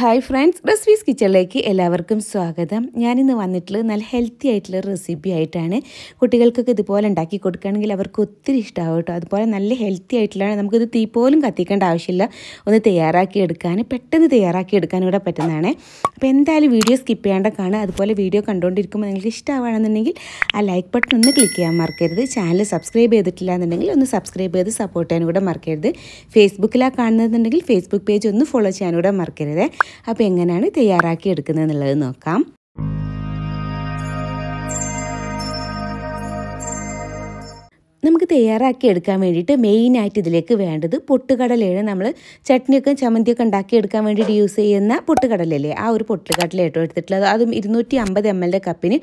hi friends recipes കിച്ചണിലേക്ക് എല്ലാവർക്കും സ്വാഗതം ഞാനിന്ന് വന്നിട്ടുള്ളത് നല്ല ഹെൽത്തി ആയിട്ടുള്ള റെസിപ്പി ആയിട്ടാണ് കുട്ടികൾക്കൊക്കെ ഇതുപോലെ ഉണ്ടാക്കി കൊടുക്കുകയാണെങ്കിൽ അവർക്ക് ഒത്തിരി ഇഷ്ടമാവും കേട്ടോ അതുപോലെ നല്ല ഹെൽത്തി ആയിട്ടുള്ളതാണ് നമുക്കിത് തീ പോലും കത്തിക്കേണ്ട ആവശ്യമില്ല ഒന്ന് തയ്യാറാക്കി എടുക്കാൻ പെട്ടെന്ന് തയ്യാറാക്കി എടുക്കാനും കൂടെ പറ്റുന്നതാണ് അപ്പോൾ എന്തായാലും വീഡിയോ സ്കിപ്പ് ചെയ്യേണ്ട കാണുക അതുപോലെ വീഡിയോ കണ്ടുകൊണ്ടിരിക്കുമ്പോൾ നിങ്ങൾക്ക് ഇഷ്ടമാവുകയാണെന്നുണ്ടെങ്കിൽ ആ ലൈക്ക് ബട്ടൺ ഒന്ന് ക്ലിക്ക് ചെയ്യാൻ മറക്കരുത് ചാനൽ സബ്സ്ക്രൈബ് ചെയ്തിട്ടില്ല എന്നുണ്ടെങ്കിൽ ഒന്ന് സബ്സ്ക്രൈബ് ചെയ്ത് സപ്പോർട്ട് ചെയ്യാനും കൂടെ മറക്കരുത് ഫേസ്ബുക്കിലാണ് കാണുന്നതെന്നുണ്ടെങ്കിൽ ഫേസ്ബുക്ക് പേജ് ഒന്ന് ഫോളോ ചെയ്യാനും കൂടെ മറക്കരുത് അപ്പോൾ എങ്ങനെയാണ് തയ്യാറാക്കി എടുക്കുന്നത് എന്നുള്ളത് നോക്കാം നമുക്ക് തയ്യാറാക്കി എടുക്കാൻ വേണ്ടിയിട്ട് മെയിനായിട്ട് ഇതിലേക്ക് വേണ്ടത് പൊട്ടുകടലയാണ് നമ്മൾ ചട്നിയൊക്കെ ചമ്മന്തിയൊക്കെ ഉണ്ടാക്കി എടുക്കാൻ വേണ്ടിയിട്ട് യൂസ് ചെയ്യുന്ന പൊട്ടുകടലല്ലേ ആ ഒരു പൊട്ടുകടല ഏട്ടോ എടുത്തിട്ടുള്ളത് അതും ഇരുന്നൂറ്റി അമ്പത് എം എല്ലിൻ്റെ കപ്പിന്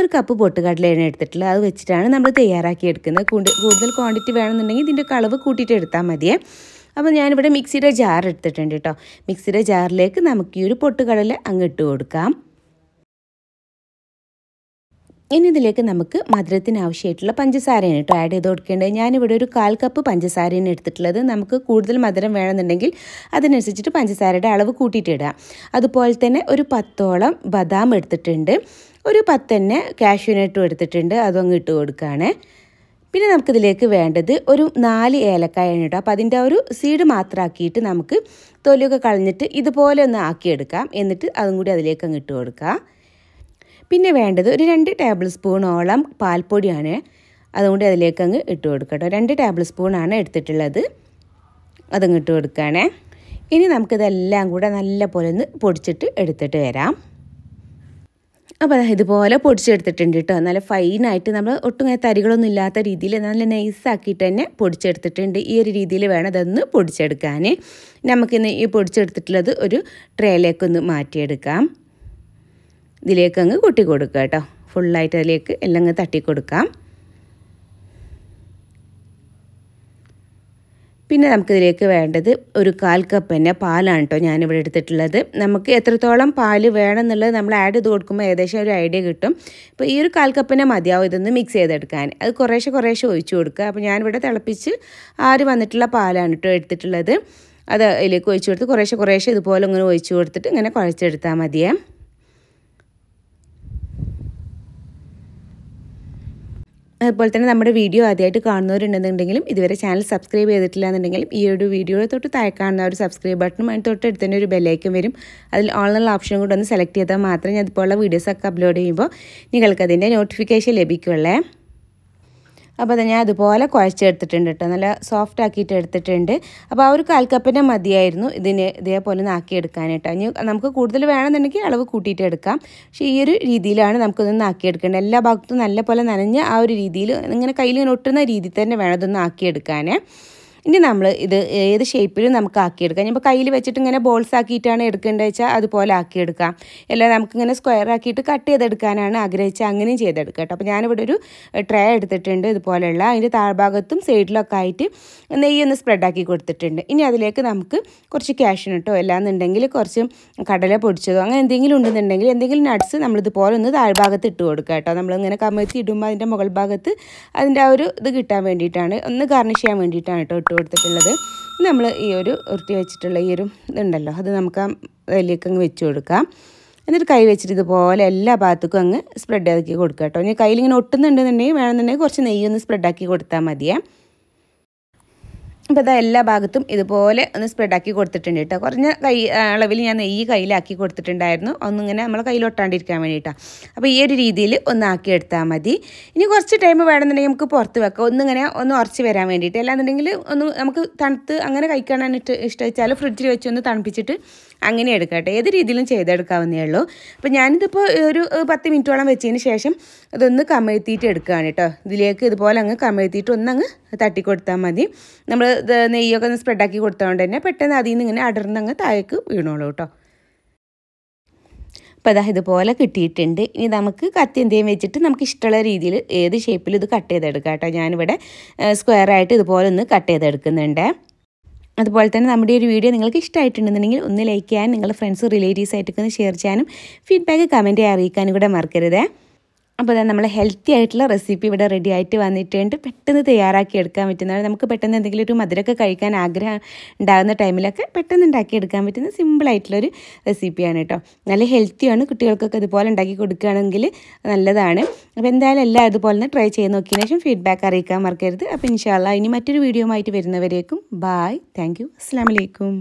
ഒരു കപ്പ് പൊട്ടുകടലയാണ് എടുത്തിട്ടുള്ളത് അത് വെച്ചിട്ടാണ് നമ്മൾ തയ്യാറാക്കി എടുക്കുന്നത് കൂടുതൽ ക്വാണ്ടിറ്റി വേണമെന്നുണ്ടെങ്കിൽ ഇതിൻ്റെ കളവ് കൂട്ടിയിട്ട് എടുത്താൽ മതിയേ അപ്പോൾ ഞാനിവിടെ മിക്സിയുടെ ജാർ എടുത്തിട്ടുണ്ട് കേട്ടോ മിക്സിയുടെ ജാറിലേക്ക് നമുക്ക് ഈ ഒരു പൊട്ടുകടല അങ്ങിട്ട് കൊടുക്കാം ഇനി ഇതിലേക്ക് നമുക്ക് മധുരത്തിന് പഞ്ചസാരയാണ് കേട്ടോ ആഡ് ചെയ്ത് കൊടുക്കേണ്ടത് ഞാനിവിടെ ഒരു കാൽ കപ്പ് പഞ്ചസാരയാണ് എടുത്തിട്ടുള്ളത് നമുക്ക് കൂടുതൽ മധുരം വേണമെന്നുണ്ടെങ്കിൽ അതിനനുസരിച്ചിട്ട് പഞ്ചസാരയുടെ അളവ് കൂട്ടിയിട്ട് ഇടാം അതുപോലെ തന്നെ ഒരു പത്തോളം ബദാം എടുത്തിട്ടുണ്ട് ഒരു പത്തന്നെ കാഷ്യൂ എടുത്തിട്ടുണ്ട് അതും അങ്ങ് ഇട്ട് കൊടുക്കുകയാണ് പിന്നെ നമുക്കിതിലേക്ക് വേണ്ടത് ഒരു നാല് എണ്ണ കേട്ടോ അപ്പം അതിൻ്റെ ഒരു സീഡ് മാത്രമാക്കിയിട്ട് നമുക്ക് തൊലിയൊക്കെ കളഞ്ഞിട്ട് ഇതുപോലെ ഒന്ന് ആക്കിയെടുക്കാം എന്നിട്ട് അതും കൂടി അതിലേക്ക് അങ്ങ് ഇട്ട് കൊടുക്കാം പിന്നെ വേണ്ടത് ഒരു രണ്ട് ടേബിൾ സ്പൂണോളം പാൽപ്പൊടിയാണ് അതുകൊണ്ട് അതിലേക്ക് അങ്ങ് ഇട്ട് കൊടുക്കട്ടോ രണ്ട് ടേബിൾ സ്പൂണാണ് എടുത്തിട്ടുള്ളത് അതങ്ങ് ഇട്ട് കൊടുക്കുകയാണേ ഇനി നമുക്കിതെല്ലാം കൂടെ നല്ല പോലെ ഒന്ന് പൊടിച്ചിട്ട് എടുത്തിട്ട് വരാം അപ്പോൾ അതായത് ഇതുപോലെ പൊടിച്ചെടുത്തിട്ടുണ്ട് കേട്ടോ നല്ല ഫൈനായിട്ട് നമ്മൾ ഒട്ടും തരികളൊന്നും ഇല്ലാത്ത രീതിയിൽ നല്ല നൈസാക്കിയിട്ട് തന്നെ പൊടിച്ചെടുത്തിട്ടുണ്ട് ഈ ഒരു രീതിയിൽ വേണം അതൊന്ന് പൊടിച്ചെടുക്കാൻ നമുക്കിന്ന് ഈ പൊടിച്ചെടുത്തിട്ടുള്ളത് ഒരു ട്രേയിലേക്കൊന്ന് മാറ്റിയെടുക്കാം ഇതിലേക്ക് അങ്ങ് കൊട്ടി കൊടുക്കുക കേട്ടോ ഫുള്ളായിട്ട് അതിലേക്ക് എല്ലാം അങ്ങ് തട്ടി കൊടുക്കാം പിന്നെ നമുക്കിതിലേക്ക് വേണ്ടത് ഒരു കാൽ കപ്പ് തന്നെ പാലാണ് കേട്ടോ ഞാനിവിടെ എടുത്തിട്ടുള്ളത് നമുക്ക് എത്രത്തോളം പാല് എന്നുള്ളത് നമ്മൾ ആഡ് ചെയ്ത് കൊടുക്കുമ്പോൾ ഏകദേശം ഒരു ഐഡിയ കിട്ടും അപ്പോൾ ഈ ഒരു കാൽ കപ്പിനെ മതിയാവും ഇതൊന്ന് മിക്സ് ചെയ്തെടുക്കാൻ അത് കുറേശ്ശെ കുറേശ്ശെ ഒഴിച്ചു കൊടുക്കുക അപ്പോൾ ഞാനിവിടെ തിളപ്പിച്ച് ആര് വന്നിട്ടുള്ള പാലാണ് കേട്ടോ എടുത്തിട്ടുള്ളത് അത് അതിലേക്ക് ഒഴിച്ചു കൊടുത്ത് കുറേശ്ശെ കുറേശ്ശെ ഇതുപോലെ ഇങ്ങനെ ഒഴിച്ചു കൊടുത്തിട്ട് ഇങ്ങനെ കുഴച്ചെടുത്താൽ മതിയേ അതുപോലെ തന്നെ നമ്മുടെ വീഡിയോ ആദ്യമായിട്ട് കാണുന്നവരുണ്ടെന്നുണ്ടെങ്കിലും ഇതുവരെ ചാനൽ സബ്സ്ക്രൈബ് ചെയ്തിട്ടില്ല എന്നുണ്ടെങ്കിലും ഈ ഒരു വീഡിയോയുടെ തൊട്ട് താഴെ കാണുന്ന ഒരു സബ്സ്ക്രൈബ് ബട്ടണും അതിന് തൊട്ടടുത്ത് തന്നെ ഒരു ബെല്ലൈക്കും വരും അതിൽ ഓൺലൈൻ ഓപ്ഷനും കൂടെ ഒന്ന് സെലക്ട് ചെയ്താൽ മാത്രമേ ഞാൻ ഇതുപോലുള്ള വീഡിയോസൊക്കെ അപ്ലോഡ് ചെയ്യുമ്പോൾ നിങ്ങൾക്കതിൻ്റെ നോട്ടിഫിക്കേഷൻ ലഭിക്കുള്ളേ അപ്പോൾ അത് ഞാൻ അതുപോലെ കുഴച്ചെടുത്തിട്ടുണ്ട് കേട്ടോ നല്ല സോഫ്റ്റ് ആക്കിയിട്ട് എടുത്തിട്ടുണ്ട് അപ്പോൾ ആ ഒരു കാൽക്കപ്പിൻ്റെ മതിയായിരുന്നു ഇതിന് ഇതേപോലെ നാക്കിയെടുക്കാനായിട്ട് ഇനി നമുക്ക് കൂടുതൽ വേണമെന്നുണ്ടെങ്കിൽ അളവ് കൂട്ടിയിട്ട് എടുക്കാം പക്ഷേ ഈ ഒരു രീതിയിലാണ് നമുക്കിതൊന്ന് നാക്കിയെടുക്കേണ്ടത് എല്ലാ ഭാഗത്തും നല്ല പോലെ നനഞ്ഞ് ആ ഒരു രീതിയിൽ ഇങ്ങനെ കയ്യിൽ ഇങ്ങനെ ഒട്ടുന്ന രീതിയിൽ തന്നെ വേണം ഇതൊന്ന് ആക്കിയെടുക്കാൻ ഇനി നമ്മൾ ഇത് ഏത് ഷേപ്പിലും നമുക്ക് ആക്കിയെടുക്കാം ഇനിയിപ്പോൾ കയ്യിൽ വെച്ചിട്ട് ഇങ്ങനെ ബോൾസ് ആക്കിയിട്ടാണ് എടുക്കേണ്ടത് വെച്ചാൽ അതുപോലെ ആക്കിയെടുക്കാം അല്ല നമുക്കിങ്ങനെ സ്ക്വയർ ആക്കിയിട്ട് കട്ട് ചെയ്തെടുക്കാനാണ് ആഗ്രഹിച്ചാൽ അങ്ങനെയും ചെയ്തെടുക്കാം കേട്ടോ അപ്പോൾ ഞാനിവിടെ ഒരു ട്രേ എടുത്തിട്ടുണ്ട് ഇതുപോലെയുള്ള അതിൻ്റെ താഴ്ഭാഗത്തും സൈഡിലൊക്കെ ആയിട്ട് നെയ്യൊന്ന് സ്പ്രെഡാക്കി കൊടുത്തിട്ടുണ്ട് ഇനി അതിലേക്ക് നമുക്ക് കുറച്ച് ക്യാഷിനിട്ടോ അല്ലാന്നുണ്ടെങ്കിൽ കുറച്ച് കടല പൊടിച്ചതോ അങ്ങനെ എന്തെങ്കിലും ഉണ്ടെന്നുണ്ടെങ്കിൽ എന്തെങ്കിലും നട്ട്സ് നമ്മളിതുപോലെ ഒന്ന് താഴ്ഭാഗത്ത് ഇട്ട് കൊടുക്കുക കേട്ടോ നമ്മളിങ്ങനെ കമഴ്ത്തി ഇടുമ്പോൾ അതിൻ്റെ മുകൾ ഭാഗത്ത് അതിൻ്റെ ആ ഒരു ഇത് കിട്ടാൻ വേണ്ടിയിട്ടാണ് ഒന്ന് ഗാർണിഷ് ചെയ്യാൻ വേണ്ടിയിട്ടാണ് കേട്ടോ ഇട്ട് കൊടുത്തിട്ടുള്ളത് നമ്മൾ ഈ ഒരു ഉരുട്ടി വെച്ചിട്ടുള്ള ഈ ഒരു ഇതുണ്ടല്ലോ അത് നമുക്ക് ആ ഇതിലേക്ക് അങ്ങ് വെച്ച് കൊടുക്കാം എന്നിട്ട് കൈ വെച്ചിട്ട് ഇതുപോലെ എല്ലാ ഭാഗത്തേക്കും അങ്ങ് സ്പ്രെഡ് ആക്കി കൊടുക്കുക കേട്ടോ ഇനി കയ്യിലിങ്ങനെ ഒട്ടുന്നുണ്ടെന്നുണ്ടെങ്കിൽ വേണമെന്നുണ്ടെങ്കിൽ കുറച്ച് നെയ്യൊന്ന് സ്പ്രെഡാക്കി കൊടുത്താൽ മതിയേ അപ്പോൾ ഇതാ എല്ലാ ഭാഗത്തും ഇതുപോലെ ഒന്ന് സ്പ്രെഡാക്കി കൊടുത്തിട്ടുണ്ട് കേട്ടോ കുറഞ്ഞ കൈ അളവിൽ ഞാൻ നെയ്യ് കയ്യിലാക്കി കൊടുത്തിട്ടുണ്ടായിരുന്നു ഒന്നിങ്ങനെ നമ്മളെ കയ്യിലൊട്ടാണ്ടിരിക്കാൻ വേണ്ടിയിട്ടാണ് അപ്പോൾ ഈ ഒരു രീതിയിൽ ഒന്ന് ആക്കി എടുത്താൽ മതി ഇനി കുറച്ച് ടൈം വേണമെന്നുണ്ടെങ്കിൽ നമുക്ക് പുറത്ത് വെക്കാം ഒന്നിങ്ങനെ ഒന്ന് ഉറച്ച് വരാൻ വേണ്ടിയിട്ട് അല്ലാന്നുണ്ടെങ്കിൽ ഒന്ന് നമുക്ക് തണുത്ത് അങ്ങനെ കഴിക്കാനാണ് ഇഷ്ടം വെച്ചാൽ ഫ്രിഡ്ജിൽ വെച്ച് ഒന്ന് തണുപ്പിച്ചിട്ട് അങ്ങനെ എടുക്കട്ടെ ഏത് രീതിയിലും ചെയ്തെടുക്കാവുന്നേ ഉള്ളൂ അപ്പോൾ ഞാനിതിപ്പോൾ ഒരു പത്ത് മിനിറ്റോളം വെച്ചതിന് ശേഷം ഇതൊന്ന് കമഴ്ത്തിയിട്ട് എടുക്കുകയാണ് കേട്ടോ ഇതിലേക്ക് ഇതുപോലെ അങ്ങ് കമഴ്ത്തിയിട്ട് ഒന്ന് അങ്ങ് തട്ടി മതി നമ്മൾ നെയ്യൊക്കെ ഒന്ന് സ്പ്രെഡാക്കി കൊടുത്തതുകൊണ്ട് തന്നെ പെട്ടെന്ന് അതിൽ നിന്ന് ഇങ്ങനെ അങ്ങ് താഴേക്ക് വീണോളൂ കേട്ടോ അപ്പോൾ അതാ ഇതുപോലെ കിട്ടിയിട്ടുണ്ട് ഇനി നമുക്ക് കത്തി എന്തെങ്കിലും വെച്ചിട്ട് നമുക്ക് ഇഷ്ടമുള്ള രീതിയിൽ ഏത് ഷേപ്പിൽ ഇത് കട്ട് ചെയ്തെടുക്കാം കേട്ടോ ഞാനിവിടെ സ്ക്വയറായിട്ട് ഇതുപോലെ ഒന്ന് കട്ട് ചെയ്തെടുക്കുന്നുണ്ട് അതുപോലെ തന്നെ നമ്മുടെ ഒരു വീഡിയോ നിങ്ങൾക്ക് ഇഷ്ടമായിട്ടുണ്ടെന്നുണ്ടെങ്കിൽ ഒന്ന് ലൈക്ക് ചെയ്യാൻ നിങ്ങളുടെ ഫ്രണ്ട്സ് റിലേറ്റീവ്സ് ആയിട്ടൊക്കെ ഒന്ന് ഷെയർ ചെയ്യാനും ഫീഡ്ബാക്ക് കമൻറ്റ് അറിയിക്കാനും കൂടെ മറക്കരുത് അപ്പോൾ തന്നെ നമ്മൾ ഹെൽത്തി ആയിട്ടുള്ള റെസിപ്പി ഇവിടെ റെഡി ആയിട്ട് വന്നിട്ടുണ്ട് പെട്ടെന്ന് തയ്യാറാക്കി എടുക്കാൻ പറ്റുന്നതാണ് നമുക്ക് പെട്ടെന്ന് എന്തെങ്കിലും ഒരു മധുരമൊക്കെ കഴിക്കാൻ ആഗ്രഹം ഉണ്ടാകുന്ന ടൈമിലൊക്കെ പെട്ടെന്ന് ഉണ്ടാക്കി എടുക്കാൻ പറ്റുന്ന സിമ്പിളായിട്ടുള്ളൊരു റെസിപ്പിയാണ് കേട്ടോ നല്ല ഹെൽത്തിയാണ് കുട്ടികൾക്കൊക്കെ ഇതുപോലെ ഉണ്ടാക്കി കൊടുക്കുകയാണെങ്കിൽ നല്ലതാണ് അപ്പോൾ എന്തായാലും എല്ലാം അതുപോലെ തന്നെ ട്രൈ ചെയ്ത് നോക്കിയതിന് ശേഷം ഫീഡ്ബാക്ക് അറിയിക്കാൻ മറക്കരുത് അപ്പോൾ ഇൻഷാല്ല ഇനി മറ്റൊരു വീഡിയോ ആയിട്ട് വരുന്നവരേക്കും ബായ് താങ്ക് യു അസ്സാം വലൈക്കും